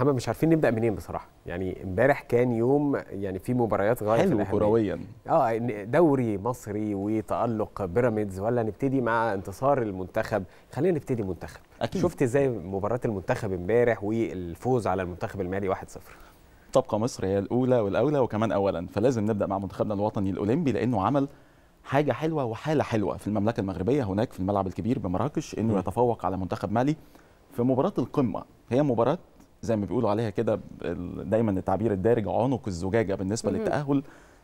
محمد مش عارفين نبدا منين بصراحه يعني امبارح كان يوم يعني في مباريات غايه حلو كرويا اه دوري مصري وتالق بيراميدز ولا نبتدي مع انتصار المنتخب خلينا نبتدي منتخب أكيد. شفت ازاي مباراه المنتخب امبارح والفوز على المنتخب المالي 1-0 تبقى مصر هي الاولى والاولى وكمان اولا فلازم نبدا مع منتخبنا الوطني الاولمبي لانه عمل حاجه حلوه وحاله حلوه في المملكه المغربيه هناك في الملعب الكبير بمراكش انه يتفوق على منتخب مالي في مباراه القمه هي مباراه زي ما بيقولوا عليها كده دايما التعبير الدارج عنق الزجاجه بالنسبه للتاهل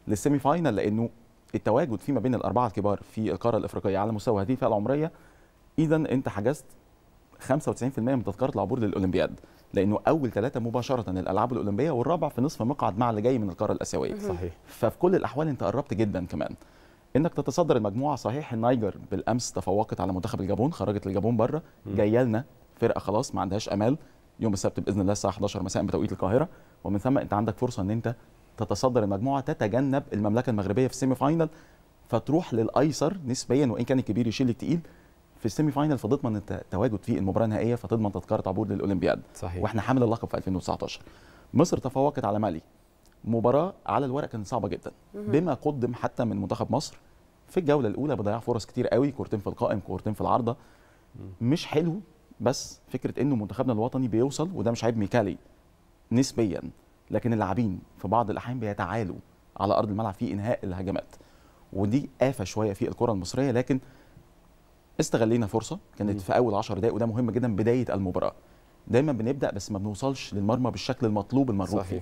للسيمي فاينل لانه التواجد فيما بين الاربعه الكبار في القاره الافريقيه على مستوى هذه الفئه العمريه اذا انت حجزت 95% من تذكره العبور للاولمبياد لانه اول ثلاثه مباشره الالعاب الاولمبيه والرابع في نصف مقعد مع اللي جاي من القاره الاسيويه صحيح ففي كل الاحوال انت قربت جدا كمان انك تتصدر المجموعه صحيح النايجر بالامس تفوقت على منتخب الجابون خرجت الجابون بره جايه لنا فرقه خلاص ما عندهاش امال يوم السبت باذن الله الساعه 11 مساء بتوقيت القاهره ومن ثم انت عندك فرصه ان انت تتصدر المجموعه تتجنب المملكه المغربيه في السيمي فاينل فتروح للايسر نسبيا وان كان الكبير يشيل التقيل في السيمي فاينل فتضمن التواجد في المباراه النهائيه فتضمن تذكره عبور للاولمبياد صحيح. واحنا حامل اللقب في 2019 مصر تفوقت على مالي مباراه على الورق كانت صعبه جدا بما قدم حتى من منتخب مصر في الجوله الاولى بضيع فرص كتير قوي كورتين في القائم كورتين في العارضه مش حلو بس فكره انه منتخبنا الوطني بيوصل وده مش عيب ميكالي نسبيا لكن اللاعبين في بعض الاحيان بيتعالوا على ارض الملعب في انهاء الهجمات ودي آفة شوية في الكرة المصرية لكن استغلينا فرصة كانت في أول 10 دقايق وده مهم جدا بداية المباراة دايما بنبدأ بس ما بنوصلش للمرمى بالشكل المطلوب المرغوب فيه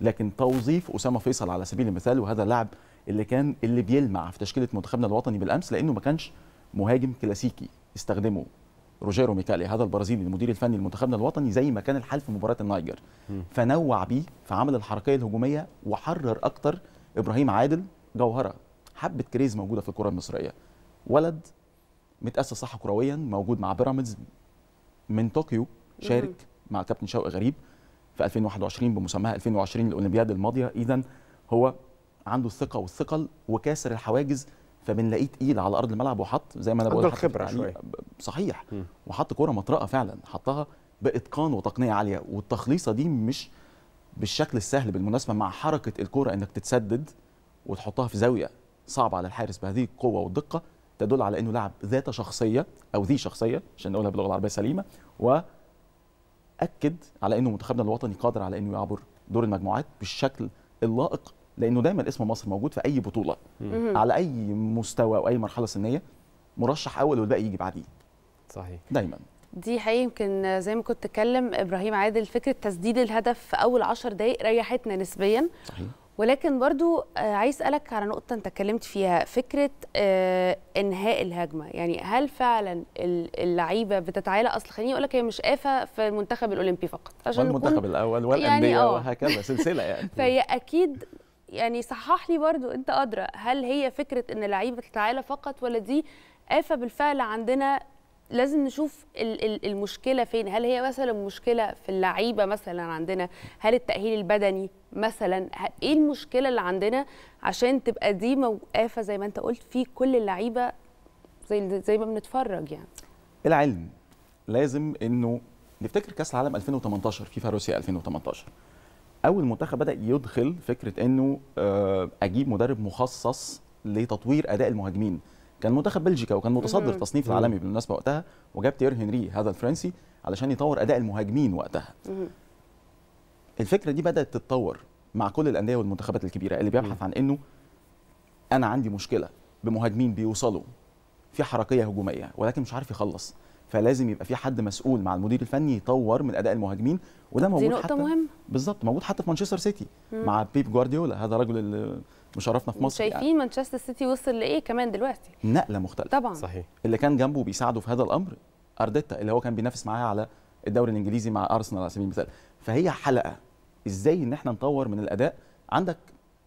لكن توظيف أسامة فيصل على سبيل المثال وهذا اللاعب اللي كان اللي بيلمع في تشكيلة منتخبنا الوطني بالأمس لأنه ما كانش مهاجم كلاسيكي استخدمه روجيرو ميكالي هذا البرازيلي المدير الفني لمنتخبنا الوطني زي ما كان الحال في مباراه النايجر فنوع بيه فعمل الحركيه الهجوميه وحرر اكتر ابراهيم عادل جوهره حبه كريز موجوده في الكره المصريه ولد متاسس صح كرويا موجود مع بيراميدز من طوكيو شارك مع كابتن شوقي غريب في 2021 بمسماها 2020 الاولمبياد الماضيه اذا هو عنده الثقه والثقل وكاسر الحواجز فبنلاقيه تقيل على ارض الملعب وحط زي ما انا بقول خبره شويه صحيح وحط كوره مطرقه فعلا حطها باتقان وتقنيه عاليه والتخليصه دي مش بالشكل السهل بالمناسبه مع حركه الكوره انك تتسدد وتحطها في زاويه صعبه على الحارس بهذه القوه والدقه تدل على انه لاعب ذات شخصيه او ذي شخصيه عشان نقولها باللغه العربيه سليمه واكد على انه منتخبنا الوطني قادر على انه يعبر دور المجموعات بالشكل اللائق لانه دايما اسم مصر موجود في اي بطوله على اي مستوى او اي مرحله سنيه مرشح اول والباقي يجي بعديه صحيح دايما دي حقيقة يمكن زي ما كنت اتكلم ابراهيم عادل فكره تسديد الهدف في اول 10 دقائق ريحتنا نسبيا صحيح ولكن برضو آه، عايز اسالك على نقطه انت اتكلمت فيها فكره آه، انهاء الهجمه يعني هل فعلا اللعيبه بتتعالى اصل خليني اقول لك هي مش قافه في المنتخب الاولمبي فقط عشان والمنتخب الاول يعني والانديه يعني وهكذا سلسله يعني فهي اكيد يعني صحح لي برضو انت ادرى هل هي فكره ان لعيبه تعالى فقط ولا دي آفة بالفعل عندنا لازم نشوف المشكلة فين هل هي مثلا مشكلة في اللعيبة مثلا عندنا هل التأهيل البدني مثلا ايه المشكلة اللي عندنا عشان تبقى دي آفة زي ما انت قلت في كل اللعيبة زي زي ما بنتفرج يعني العلم لازم انه نفتكر كاس العالم 2018 فيفا روسيا 2018 أول المنتخب بدا يدخل فكره انه آه، اجيب مدرب مخصص لتطوير اداء المهاجمين كان منتخب بلجيكا وكان متصدر تصنيف العالمي بالمناسبه وقتها وجاب تير هنري هذا الفرنسي علشان يطور اداء المهاجمين وقتها الفكره دي بدات تتطور مع كل الانديه والمنتخبات الكبيره اللي بيبحث عن انه انا عندي مشكله بمهاجمين بيوصلوا في حركيه هجوميه ولكن مش عارف يخلص فلازم يبقى في حد مسؤول مع المدير الفني يطور من اداء المهاجمين وده موجود دي نقطة حتى مهم بالظبط موجود حتى في مانشستر سيتي مع بيب جوارديولا هذا الرجل اللي مشرفنا في مصر يعني. شايفين يعني. مانشستر سيتي وصل لايه كمان دلوقتي نقله مختلفه طبعا صحيح اللي كان جنبه بيساعده في هذا الامر ارديتا اللي هو كان بينافس معاه على الدوري الانجليزي مع ارسنال على سبيل المثال فهي حلقه ازاي ان احنا نطور من الاداء عندك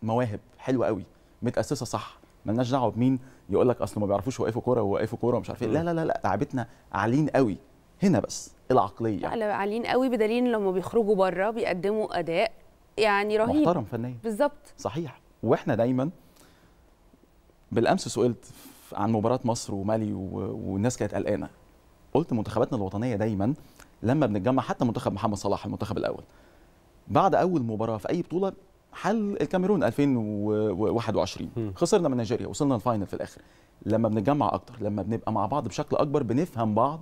مواهب حلوه قوي متاسسه صح مالناش دعوه بمين يقول لك اصل ما بيعرفوش وقفوا كوره ووقفوا كوره ومش عارف ايه لا لا لا لا تعبتنا عاليين قوي هنا بس العقليه لا عاليين قوي بدليل لما بيخرجوا بره بيقدموا اداء يعني رهيب محترم فنيا بالظبط صحيح واحنا دايما بالامس سئلت عن مباراه مصر ومالي والناس كانت قلقانه قلت منتخباتنا الوطنيه دايما لما بنتجمع حتى منتخب محمد صلاح المنتخب الاول بعد اول مباراه في اي بطوله حل الكاميرون 2021 م. خسرنا من نيجيريا وصلنا الفاينل في الاخر لما بنتجمع اكتر لما بنبقى مع بعض بشكل اكبر بنفهم بعض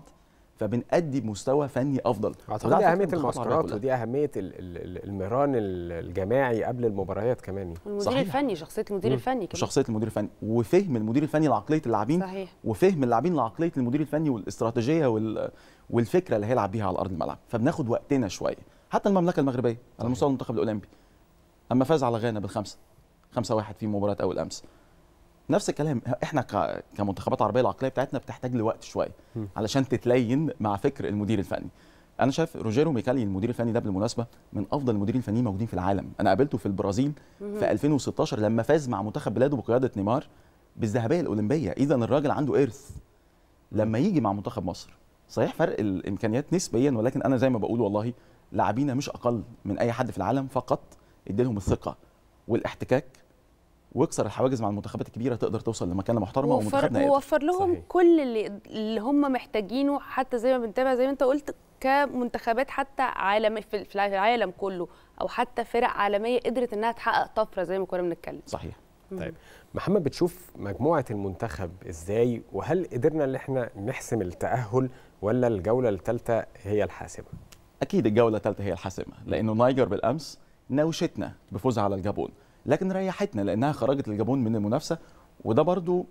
فبنأدي بمستوى فني افضل اعتقد دي اهميه المعسكرات ودي اهميه المران الجماعي قبل المباريات كمان المدير صحيح. الفني شخصيه المدير مم. الفني كمان شخصيه المدير الفني وفهم المدير الفني لعقليه اللاعبين صحيح. وفهم اللاعبين لعقليه المدير الفني والاستراتيجيه وال... والفكره اللي هيلعب بيها على ارض الملعب فبناخد وقتنا شويه حتى المملكه المغربيه على مستوى المنتخب الاولمبي اما فاز على غانا بالخمسه 5 1 في مباراه اول امس نفس الكلام احنا كمنتخبات عربيه العقليه بتاعتنا بتحتاج لوقت شويه علشان تتلين مع فكر المدير الفني انا شايف روجيرو ميكالي المدير الفني ده بالمناسبه من افضل المديرين الفنيين موجودين في العالم انا قابلته في البرازيل في 2016 لما فاز مع منتخب بلاده بقياده نيمار بالذهبيه الاولمبيه اذا الراجل عنده ارث لما يجي مع منتخب مصر صحيح فرق الامكانيات نسبيا ولكن انا زي ما بقول والله لاعبينا مش اقل من اي حد في العالم فقط اديلهم الثقه والاحتكاك واكسر الحواجز مع المنتخبات الكبيره تقدر توصل لمكانه محترمه ومنتخبنا ووفر لهم صحيح. كل اللي اللي هم محتاجينه حتى زي ما بنتابع زي ما انت قلت كمنتخبات حتى عالم في العالم كله او حتى فرق عالميه قدرت انها تحقق طفره زي ما كنا بنتكلم صحيح مم. طيب محمد بتشوف مجموعه المنتخب ازاي وهل قدرنا ان احنا نحسم التاهل ولا الجوله الثالثه هي الحاسمه اكيد الجوله الثالثه هي الحاسمه لانه نايجر بالامس ناوشتنا بفوزها على الجابون لكن ريحتنا لانها خرجت الجابون من المنافسه وده برضو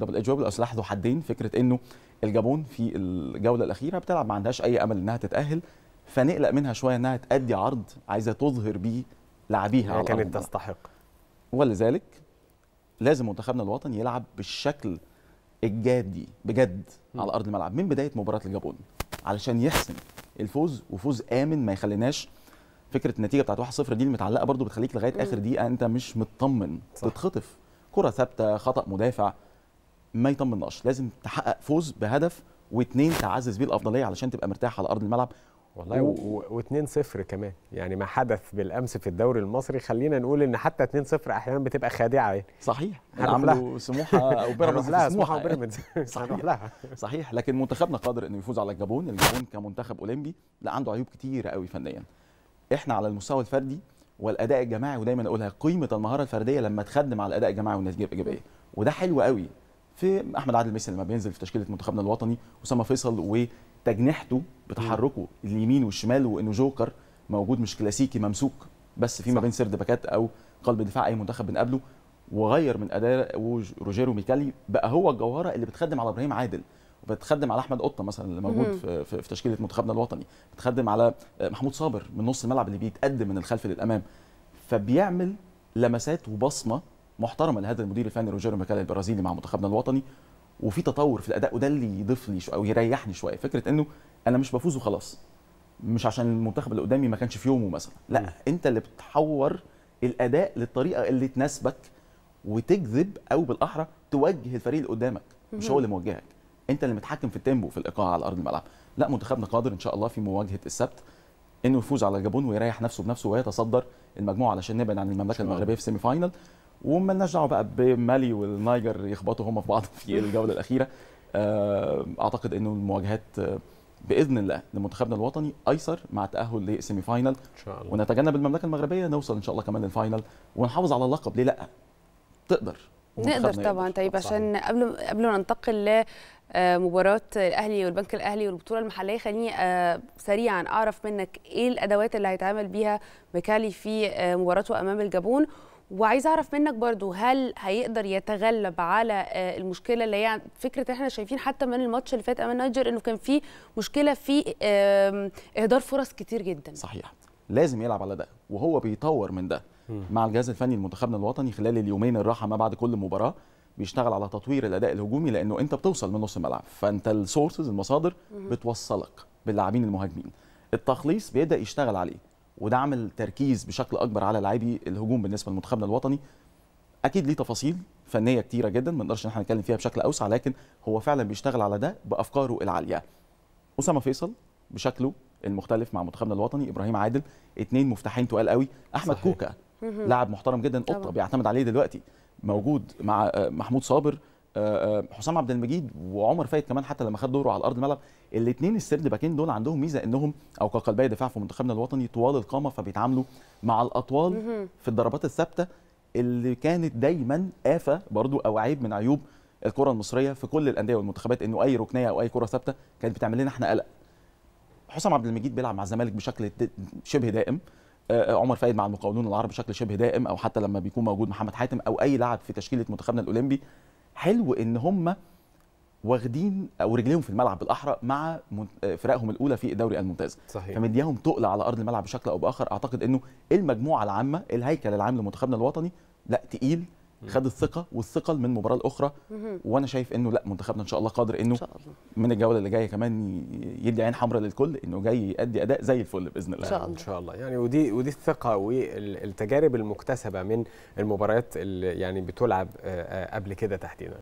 طب الاجواب الاسلاح ذو حدين فكره انه الجابون في الجوله الاخيره بتلعب ما عندهاش اي امل انها تتاهل فنقلق منها شويه انها تأدي عرض عايزه تظهر بيه لاعبيها على كانت تستحق ولذلك لازم منتخبنا الوطني يلعب بالشكل الجادي بجد م. على ارض الملعب من بدايه مباراه الجابون علشان يحسم الفوز وفوز امن ما يخليناش فكره النتيجه بتاعت 1-0 دي المتعلقه برضو بتخليك لغايه اخر دقيقه انت مش مطمن تتخطف كره ثابته خطا مدافع ما يطمناش لازم تحقق فوز بهدف واثنين تعزز بيه الافضليه علشان تبقى مرتاح على ارض الملعب والله و2 0 كمان يعني ما حدث بالامس في الدوري المصري خلينا نقول ان حتى 2 0 احيانا بتبقى خادعه يعني صحيح عملوا سموحه او بيراميدز سموحه وبيراميدز صحيح صحيح لكن منتخبنا قادر انه يفوز على الجابون الجابون كمنتخب اولمبي لا عنده عيوب كتيره قوي فنيا احنا على المستوى الفردي والاداء الجماعي ودايما اقولها قيمه المهاره الفرديه لما تخدم على الاداء الجماعي والنتيجه الايجابيه وده حلو قوي في احمد عادل مثل لما بينزل في تشكيله منتخبنا الوطني اسامه فيصل وتجنحته بتحركه اليمين والشمال وانه جوكر موجود مش كلاسيكي ممسوك بس فيما بين سرد باكات او قلب دفاع اي منتخب بنقابله وغير من اداء روجيرو ميكالي بقى هو الجوهره اللي بتخدم على ابراهيم عادل بتخدم على احمد قطه مثلا اللي موجود في, في تشكيله منتخبنا الوطني بتخدم على آه، محمود صابر من نص الملعب اللي بيتقدم من الخلف للامام فبيعمل لمسات وبصمه محترمه لهذا المدير الفني روجيرو ميكال البرازيلي مع منتخبنا الوطني وفي تطور في الاداء وده اللي يضيف لي شو او يريحني شويه فكره انه انا مش بفوز وخلاص مش عشان المنتخب اللي قدامي ما كانش في يومه مثلا لا م. انت اللي بتحور الاداء للطريقه اللي تناسبك وتجذب او بالاحرى توجه الفريق اللي قدامك مش هو اللي موجهك انت اللي متحكم في التيمبو في الايقاع على ارض الملعب لا منتخبنا قادر ان شاء الله في مواجهه السبت انه يفوز على الجابون ويريح نفسه بنفسه ويتصدر المجموعه علشان نبعد عن المملكه المغربيه في سيمي فاينل وما لناش دعوه بقى بمالي والنايجر يخبطوا هم في بعض في الجوله الاخيره آه، اعتقد انه المواجهات باذن الله لمنتخبنا الوطني ايسر مع التاهل للسيمي فاينل ان شاء الله ونتجنب المملكه المغربيه نوصل ان شاء الله كمان للفاينل ونحافظ على اللقب ليه لا تقدر نقدر طبعا طيب عشان قبل قبل ما ننتقل لمباراه آه، الاهلي والبنك الاهلي والبطوله المحليه خليني آه، سريعا اعرف منك ايه الادوات اللي هيتعامل بيها مكالي في آه، مباراته امام الجابون وعايز اعرف منك برضو هل هيقدر يتغلب على المشكله اللي هي فكره احنا شايفين حتى من الماتش اللي فات امام نايجر انه كان في مشكله في اهدار فرص كتير جدا صحيح لازم يلعب على ده وهو بيطور من ده مع الجهاز الفني لمنتخبنا الوطني خلال اليومين الراحه ما بعد كل مباراه بيشتغل على تطوير الاداء الهجومي لانه انت بتوصل من نص الملعب فانت السورسز المصادر بتوصلك باللاعبين المهاجمين التخليص بيبدا يشتغل عليه وده عمل تركيز بشكل اكبر على لاعبي الهجوم بالنسبه لمنتخبنا الوطني اكيد ليه تفاصيل فنيه كتيره جدا ما نقدرش ان احنا نتكلم فيها بشكل اوسع لكن هو فعلا بيشتغل على ده بافكاره العاليه اسامه فيصل بشكله المختلف مع منتخبنا الوطني ابراهيم عادل اثنين مفتاحين تقال قوي احمد صحيح. كوكا لاعب محترم جدا قطه بيعتمد عليه دلوقتي موجود مع آه، محمود صابر آه، آه، حسام عبد المجيد وعمر فايد كمان حتى لما خد دوره على ارض الملعب الاثنين السرد باكين دول عندهم ميزه انهم او كقلبيه دفاع في منتخبنا الوطني طوال القامه فبيتعاملوا مع الاطوال في الضربات الثابته اللي كانت دايما آفة برضو أو عيب من عيوب الكرة المصرية في كل الأندية والمنتخبات إنه أي ركنية أو أي كرة ثابتة كانت بتعمل لنا إحنا قلق. حسام عبد المجيد بيلعب مع الزمالك بشكل شبه دائم آه، عمر فايد مع المقاولون العرب بشكل شبه دائم او حتى لما بيكون موجود محمد حاتم او اي لاعب في تشكيله منتخبنا الاولمبي حلو ان هم واخدين او رجليهم في الملعب بالاحرى مع آه، فرقهم الاولى في الدوري الممتاز صحيح. فمديهم تقل على ارض الملعب بشكل او باخر اعتقد انه المجموعه العامه الهيكل العام لمنتخبنا الوطني لا تقيل خد الثقه والثقل من مباراه الاخرى وانا شايف انه لا منتخبنا ان شاء الله قادر انه إن شاء الله. من الجوله اللي جايه كمان يدي عين حمراء للكل انه جاي يادي اداء زي الفل باذن الله ان شاء الله ان شاء الله يعني ودي ودي الثقه والتجارب المكتسبه من المباريات اللي يعني بتلعب آه، آه، قبل كده تحديدا